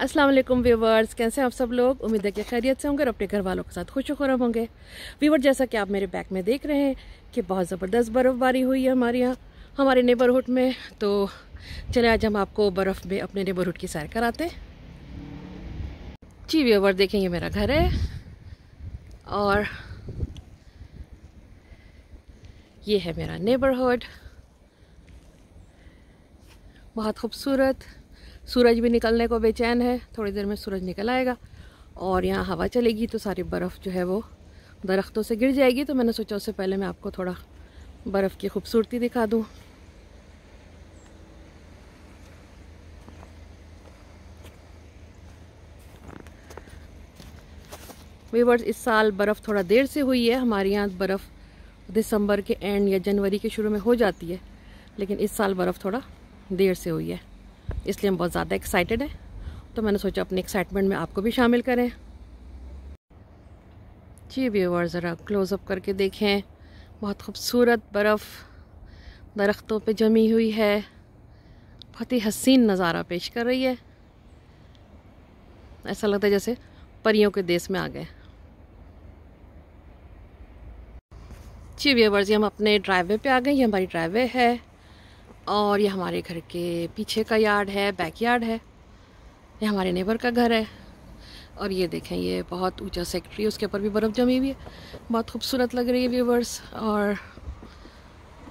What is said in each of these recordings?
अस्सलाम वालेकुम व्यूवर्स कैसे हैं आप सब लोग उम्मीद है कि खैरियत से होंगे और अपने घर वालों के साथ खुश खुरम होंगे व्यूवर जैसा कि आप मेरे बैक में देख रहे हैं कि बहुत ज़बरदस्त बर्फ़बारी हुई है हमारे यहाँ हमारे नेबरहुड में तो चले आज हम आपको बर्फ़ में अपने नेबरहुड की सैर कराते जी व्यूवर देखें ये मेरा घर है और ये है मेरा नेबरहुड बहुत खूबसूरत सूरज भी निकलने को बेचैन है थोड़ी देर में सूरज निकल आएगा और यहाँ हवा चलेगी तो सारी बर्फ़ जो है वो दरख्तों से गिर जाएगी तो मैंने सोचा उससे पहले मैं आपको थोड़ा बर्फ़ की खूबसूरती दिखा दूँ वीवर्स इस साल बर्फ़ थोड़ा देर से हुई है हमारे यहाँ बर्फ़ दिसंबर के एंड या जनवरी के शुरू में हो जाती है लेकिन इस साल बर्फ़ थोड़ा देर से हुई है इसलिए हम बहुत ज़्यादा एक्साइटेड हैं तो मैंने सोचा अपने एक्साइटमेंट में आपको भी शामिल करें जी व्यूवर ज़रा क्लोज़अप करके देखें बहुत खूबसूरत बर्फ़ दरख्तों पे जमी हुई है बहुत ही हसीन नज़ारा पेश कर रही है ऐसा लगता है जैसे परियों के देश में आ गए जी व्यूवर्स हम अपने ड्राइवे पे आ गए ये हमारी ड्राइवे है और ये हमारे घर के पीछे का यार्ड है बैक यार्ड है ये हमारे नेबर का घर है और ये देखें ये बहुत ऊंचा सेक्ट्री उसके ऊपर भी बर्फ़ जमी हुई है बहुत खूबसूरत लग रही है व्यूवर्स और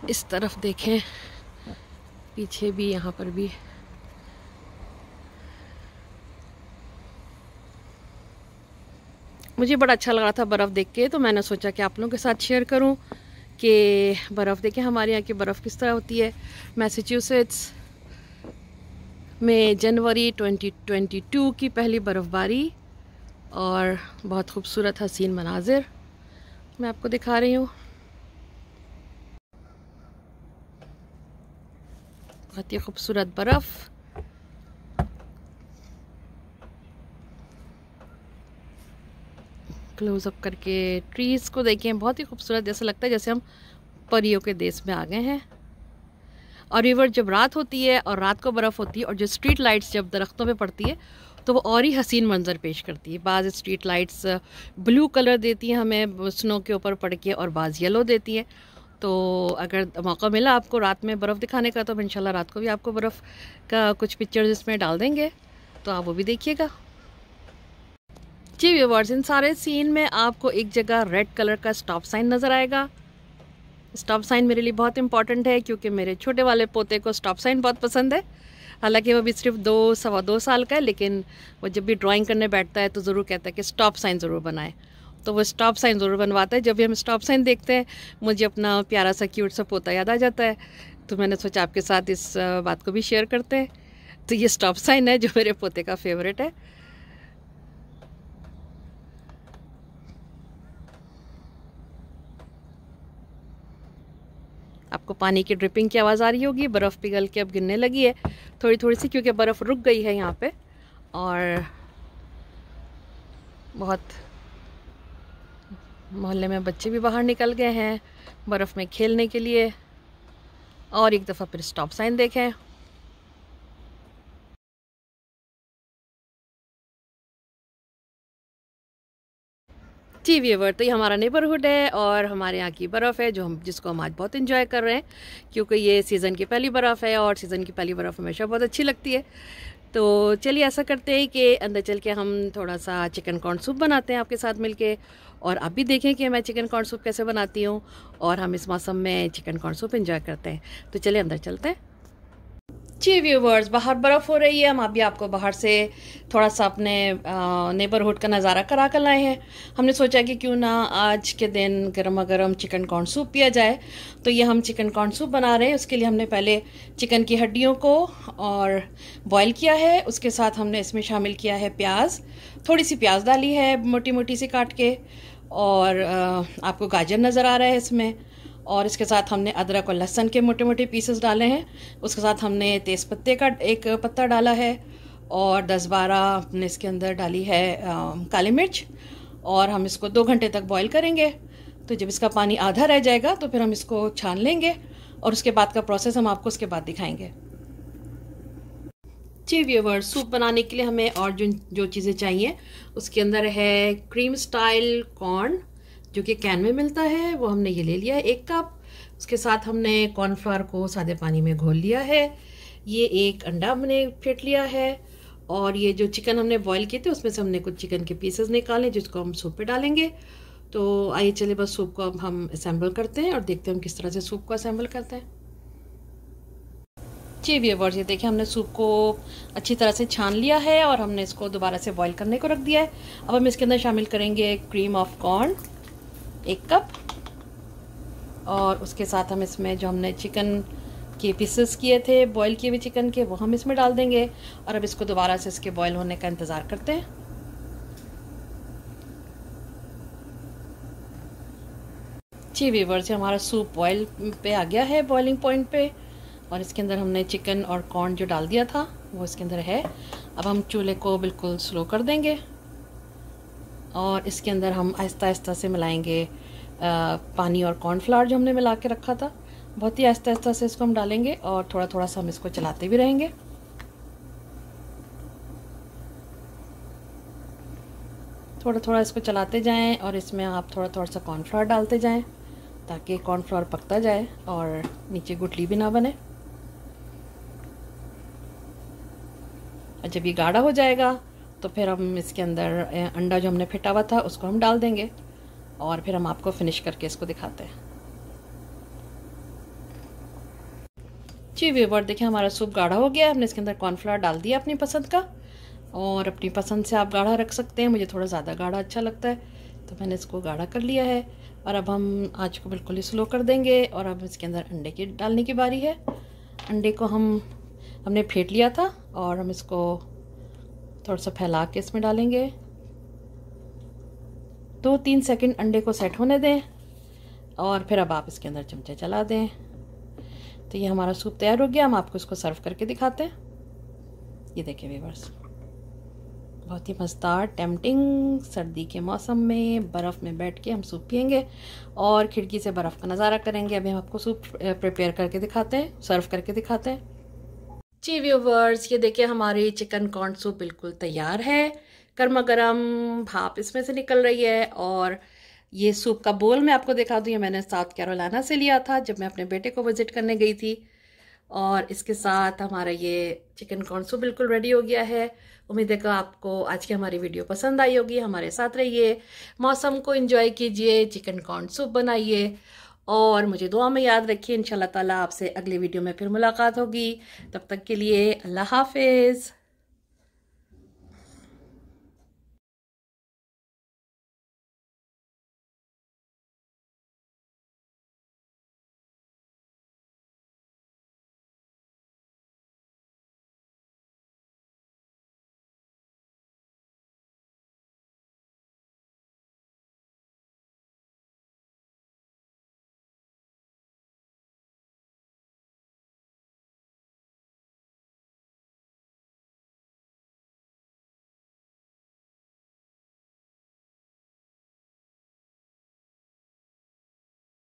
इस तरफ देखें पीछे भी यहाँ पर भी मुझे बड़ा अच्छा लग रहा था बर्फ़ देख के तो मैंने सोचा कि आप लोगों के साथ शेयर करूँ कि बर्फ़ देखें हमारे यहाँ की बर्फ़ किस तरह होती है मैसेच्यूसेट्स में जनवरी 2022 की पहली बर्फ़बारी और बहुत खूबसूरत हसीन मनाजिर मैं आपको दिखा रही हूँ बहुत ही खूबसूरत बर्फ़ क्लोज़अप करके ट्रीज़ को देखें बहुत ही खूबसूरत जैसा लगता है जैसे हम परियों के देश में आ गए हैं और रिवर जब रात होती है और रात को बर्फ़ होती है और जो स्ट्रीट लाइट्स जब दरख्तों पे पड़ती है तो वो और ही हसीन मंजर पेश करती है बाज़ स्ट्रीट लाइट्स ब्लू कलर देती हैं हमें स्नो के ऊपर पड़ के और बाज़ येलो देती हैं तो अगर मौका मिला आपको रात में बर्फ़ दिखाने का तो इन रात को भी आपको बर्फ़ का कुछ पिक्चर्स इसमें डाल देंगे तो आप वो भी देखिएगा जी व्यूवर्स इन सारे सीन में आपको एक जगह रेड कलर का स्टॉप साइन नज़र आएगा स्टॉप साइन मेरे लिए बहुत इंपॉर्टेंट है क्योंकि मेरे छोटे वाले पोते को स्टॉप साइन बहुत पसंद है हालांकि वो भी सिर्फ दो सवा दो साल का है लेकिन वो जब भी ड्राइंग करने बैठता है तो ज़रूर कहता है कि स्टॉप साइन ज़रूर बनाए तो वो स्टॉप साइन ज़रूर बनवाता है जब भी हम स्टॉप साइन देखते हैं मुझे अपना प्यारा सा क्यूट सा पोता याद आ जाता है तो मैंने सोचा आपके साथ इस बात को भी शेयर करते हैं तो ये स्टॉप साइन है जो मेरे पोते का फेवरेट है आपको पानी की ड्रिपिंग की आवाज़ आ रही होगी बर्फ़ पिघल के अब गिरने लगी है थोड़ी थोड़ी सी क्योंकि बर्फ़ रुक गई है यहाँ पे और बहुत मोहल्ले में बच्चे भी बाहर निकल गए हैं बर्फ़ में खेलने के लिए और एक दफ़ा फिर स्टॉप साइन देखें टी वी एवर तो ये हमारा नेबरहुड है और हमारे यहाँ की बर्फ़ है जो हम जिसको हम आज बहुत इन्जॉय कर रहे हैं क्योंकि ये सीज़न की पहली बर्फ़ है और सीज़न की पहली बर्फ़ हमेशा बहुत अच्छी लगती है तो चलिए ऐसा करते हैं कि अंदर चल के हम थोड़ा सा चिकन कॉर्न सूप बनाते हैं आपके साथ मिलके और आप भी देखें कि मैं चिकन कॉर्न सूप कैसे बनाती हूँ और हम इस मौसम में चिकन कॉर्न सूप इन्जॉय करते हैं तो चलिए अंदर चलते हैं जी व्यूवर्स बाहर बर्फ़ हो रही है हम अभी आपको बाहर से थोड़ा सा अपने नेबरहुड का नज़ारा करा कर लाए हैं हमने सोचा कि क्यों ना आज के दिन गर्मा गर्म चिकन कॉर्न सूप पिया जाए तो ये हम चिकन कॉर्न सूप बना रहे हैं उसके लिए हमने पहले चिकन की हड्डियों को और बॉईल किया है उसके साथ हमने इसमें शामिल किया है प्याज थोड़ी सी प्याज डाली है मोटी मोटी सी काट के और आपको गाजर नज़र आ रहा है इसमें और इसके साथ हमने अदरक और लहसन के मोटे मोटे पीसेस डाले हैं उसके साथ हमने तेज़ पत्ते का एक पत्ता डाला है और दस बारह हमने इसके अंदर डाली है काली मिर्च और हम इसको दो घंटे तक बॉईल करेंगे तो जब इसका पानी आधा रह जाएगा तो फिर हम इसको छान लेंगे और उसके बाद का प्रोसेस हम आपको उसके बाद दिखाएंगे जी व्यूवर सूप बनाने के लिए हमें और जो जो चीज़ें चाहिए उसके अंदर है क्रीम स्टाइल कॉर्न जो कि कैन में मिलता है वो हमने ये ले लिया है एक कप उसके साथ हमने कॉर्नफ्लावर को सादे पानी में घोल लिया है ये एक अंडा हमने फेंट लिया है और ये जो चिकन हमने बॉईल किए थे उसमें से हमने कुछ चिकन के पीसेस निकाले जिसको हम सूप पे डालेंगे तो आइए चले बस सूप को अब हम असेंबल करते हैं और देखते हैं हम किस तरह से सूप को असेंबल करते हैं जी व्यूवर्स ये देखिए हमने सूप को अच्छी तरह से छान लिया है और हमने इसको दोबारा से बॉईल करने को रख दिया है अब हम इसके अंदर शामिल करेंगे क्रीम ऑफ कॉर्न एक कप और उसके साथ हम इसमें जो हमने चिकन के पीसेस किए थे बॉईल किए हुए चिकन के वो हम इसमें डाल देंगे और अब इसको दोबारा से इसके बॉईल होने का इंतज़ार करते हैं जी वीवर से हमारा सूप बॉईल पे आ गया है बॉइलिंग पॉइंट पे और इसके अंदर हमने चिकन और कॉर्न जो डाल दिया था वो इसके अंदर है अब हम चूल्हे को बिल्कुल स्लो कर देंगे और इसके अंदर हम आहिस्ता आहिस्ता से मिलाएंगे पानी और कॉर्नफ्लावर जो हमने मिला के रखा था बहुत ही आहिस्ता आहिस्ता से इसको हम डालेंगे और थोड़ा थोड़ा सा हम इसको चलाते भी रहेंगे थोड़ा थोड़ा इसको चलाते जाएं और इसमें आप थोड़ा थोड़ा सा कॉर्नफ्लावर डालते जाएं ताकि कॉर्नफ्लावर पकता जाए और नीचे गुटली भी ना बने और जब ये गाढ़ा हो जाएगा तो फिर हम इसके अंदर अंडा जो हमने फिटा हुआ था उसको हम डाल देंगे और फिर हम आपको फिनिश करके इसको दिखाते हैं जी व्यूवर देखिए हमारा सूप गाढ़ा हो गया हमने इसके अंदर कॉर्नफ्लावर डाल दिया अपनी पसंद का और अपनी पसंद से आप गाढ़ा रख सकते हैं मुझे थोड़ा ज़्यादा गाढ़ा अच्छा लगता है तो मैंने इसको गाढ़ा कर लिया है और अब हम आँच को बिल्कुल ही स्लो कर देंगे और अब इसके अंदर अंडे की डालने की बारी है अंडे को हम हमने फेंट लिया था और हम इसको थोड़ा सा फैला के इसमें डालेंगे दो तीन सेकंड अंडे को सेट होने दें और फिर अब आप इसके अंदर चमचे चला दें तो ये हमारा सूप तैयार हो गया हम आपको इसको सर्व करके दिखाते हैं ये देखिए वीवर्स बहुत ही मज़ेदार टेम्पटिंग सर्दी के मौसम में बर्फ़ में बैठ के हम सूप पियेंगे और खिड़की से बर्फ़ का नज़ारा करेंगे अभी हम आपको सूप प्रिपेयर करके दिखाते हैं सर्व करके दिखाते हैं जी व्यूवर्स ये देखिए हमारी चिकन कॉर्न सूप बिल्कुल तैयार है गर्मा गर्म भाप इसमें से निकल रही है और ये सूप का बोल मैं आपको दिखा दूँ ये मैंने साउथ कैरोलाना से लिया था जब मैं अपने बेटे को विज़िट करने गई थी और इसके साथ हमारा ये चिकन कॉर्न सूप बिल्कुल रेडी हो गया है उम्मीद है कि आपको आज की हमारी वीडियो पसंद आई होगी हमारे साथ रहिए मौसम को इन्जॉय कीजिए चिकन कॉर्न सूप बनाइए और मुझे दुआ में याद रखिए इन ताला आपसे अगले वीडियो में फिर मुलाकात होगी तब तक के लिए अल्लाह हाफिज़